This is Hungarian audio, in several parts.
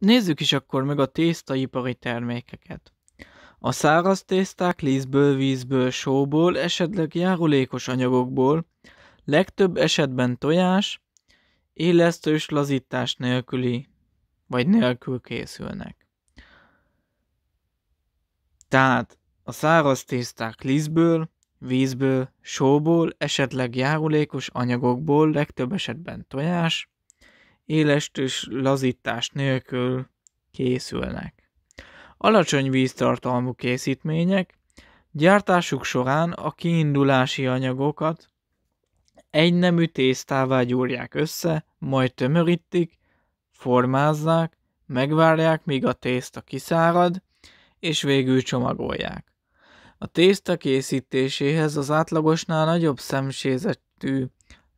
Nézzük is akkor meg a tésztaipari termékeket. A száraz tészták lízből, vízből, sóból, esetleg járulékos anyagokból, legtöbb esetben tojás, élesztős lazítás nélküli vagy nélkül készülnek. Tehát a száraz tészták lisztből, vízből, sóból, esetleg járulékos anyagokból, legtöbb esetben tojás, élest és lazítás nélkül készülnek. Alacsony víztartalmú készítmények, gyártásuk során a kiindulási anyagokat egy nemű tésztává gyúrják össze, majd tömörítik, formázzák, megvárják, míg a tészta kiszárad, és végül csomagolják. A tészta készítéséhez az átlagosnál nagyobb szemsézetű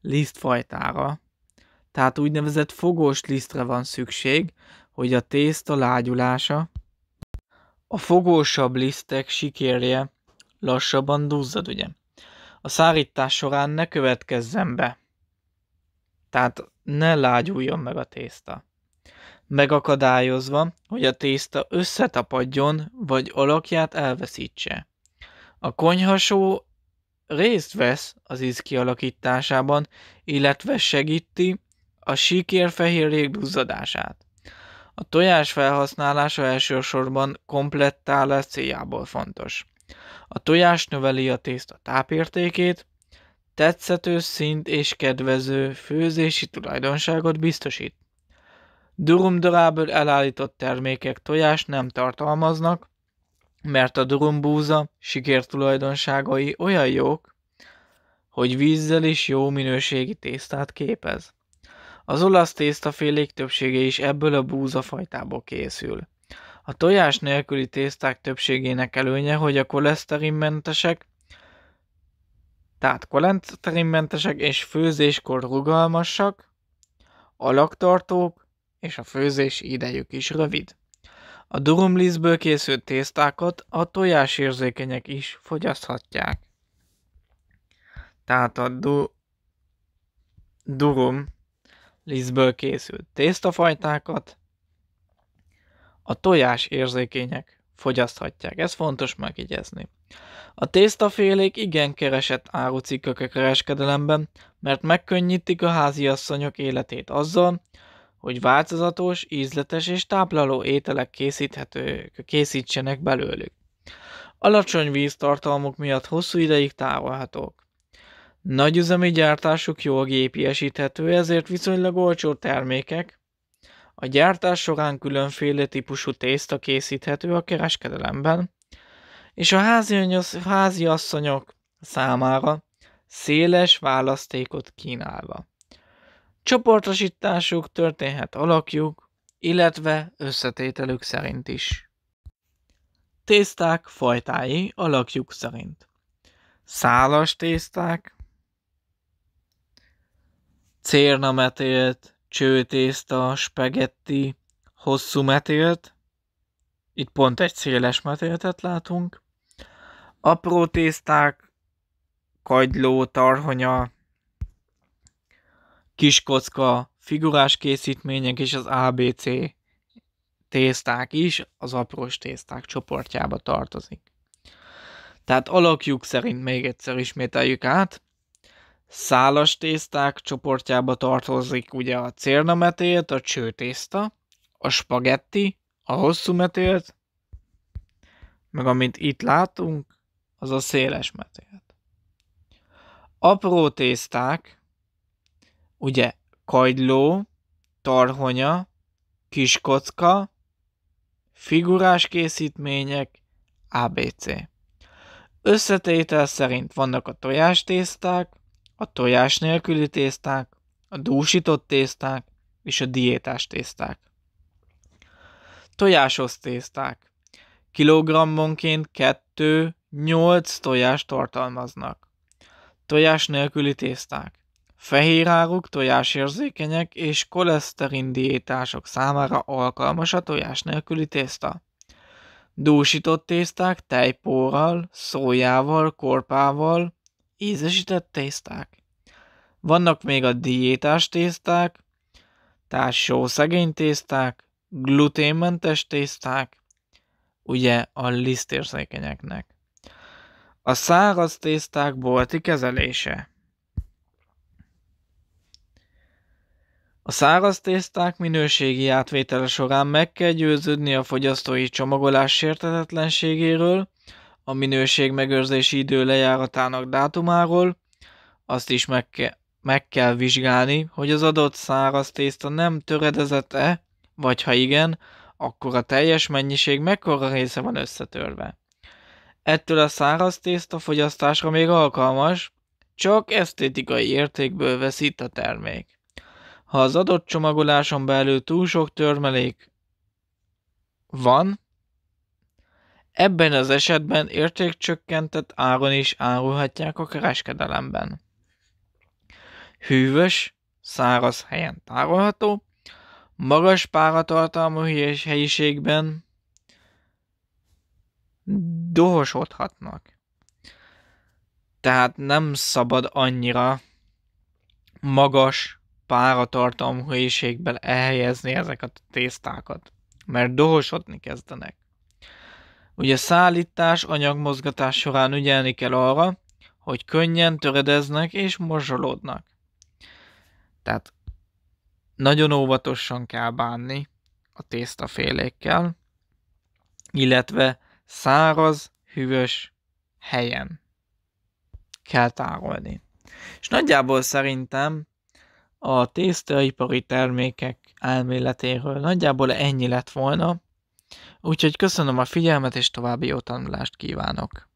lisztfajtára, tehát úgynevezett fogós lisztre van szükség, hogy a tészta lágyulása, a fogósabb lisztek sikérje lassabban duzzad, ugye? A szárítás során ne következzen be, tehát ne lágyuljon meg a tészta. Megakadályozva, hogy a tészta összetapadjon, vagy alakját elveszítse. A konyhasó részt vesz az íz kialakításában, illetve segíti a síkér fehér légduzzadását. A tojás felhasználása elsősorban komplettálás céljából fontos. A tojás növeli a tészta tápértékét, tetszető szint és kedvező főzési tulajdonságot biztosít. Durumdorából elállított termékek tojást nem tartalmaznak, mert a durumbúza tulajdonságai olyan jók, hogy vízzel is jó minőségi tésztát képez. Az olasz tésztafélék többsége is ebből a búzafajtából készül. A tojás nélküli tészták többségének előnye, hogy a koleszterinmentesek, tehát koleszterinmentesek és főzéskor rugalmasak, alaktartók, és a főzés idejük is rövid. A durumlizből készült tésztákat a tojásérzékenyek is fogyaszthatják. Tehát a du- durum lisztből készült tésztafajtákat a tojás érzékenyek fogyaszthatják. Ez fontos megjegyezni. A tésztafélék igen keresett árucikkök a kereskedelemben, mert megkönnyítik a háziasszonyok életét azzal, hogy változatos, ízletes és tápláló ételek készíthetők készítsenek belőlük. Alacsony víztartalmuk miatt hosszú ideig tárolhatók. Nagyüzemi gyártásuk jól gépiesíthető, ezért viszonylag olcsó termékek. A gyártás során különféle típusú tészta készíthető a kereskedelemben, és a házi asszonyok számára széles választékot kínálva. Csoportosításuk történhet alakjuk, illetve összetételük szerint is. Tészták fajtái alakjuk szerint. Szálas tészták, cérna metélt, csőtészta, spagetti, hosszú metélt. Itt pont egy széles metéltet látunk. Apró tészták, kagyló, tarhonya, kiskocka, figurás készítmények és az ABC tészták is az aprós tészták csoportjába tartozik. Tehát alakjuk szerint még egyszer ismételjük át szálas tészták csoportjába tartozik ugye a cérna metélt, a csőtészta, a spagetti, a hosszú metélt, meg amit itt látunk, az a széles metélt. Apró tészták, ugye kagyló, tarhonya, kiskocka, figurás készítmények, ABC. Összetétel szerint vannak a tojástészták, a tojás nélküli tészták, a dúsított tészták és a diétás tészták. Tojásos tészták. Kilogrammonként 2-8 tojást tartalmaznak. Tojás nélküli tészták. Fehér áruk, tojásérzékenyek és koleszterin diétások számára alkalmas a tojás nélküli tészta. Dúsított tészták tejpóral, szójával, korpával, ízesített tészták. Vannak még a diétás tészták, társó szegény tészták, gluténmentes tészták, ugye a lisztérzékenyeknek. A száraz tészták bolti kezelése. A száraz tészták minőségi átvétele során meg kell győződni a fogyasztói csomagolás sértetetlenségéről, a minőség megőrzési idő lejáratának dátumáról, azt is meg, ke- meg kell vizsgálni, hogy az adott száraz tészta nem töredezett-e, vagy ha igen, akkor a teljes mennyiség mekkora része van összetörve. Ettől a száraz tészta fogyasztásra még alkalmas, csak esztétikai értékből veszít a termék. Ha az adott csomagoláson belül túl sok törmelék van, Ebben az esetben értékcsökkentett áron is árulhatják a kereskedelemben. Hűvös, száraz helyen tárolható, magas páratartalmú helyiségben dohosodhatnak. Tehát nem szabad annyira magas páratartalmú helyiségben elhelyezni ezeket a tésztákat, mert dohosodni kezdenek. Ugye szállítás, anyagmozgatás során ügyelni kell arra, hogy könnyen töredeznek és morzsolódnak. Tehát nagyon óvatosan kell bánni a tésztafélékkel, illetve száraz, hűvös helyen kell tárolni. És nagyjából szerintem a tésztaipari termékek elméletéről nagyjából ennyi lett volna. Úgyhogy köszönöm a figyelmet, és további jó tanulást kívánok!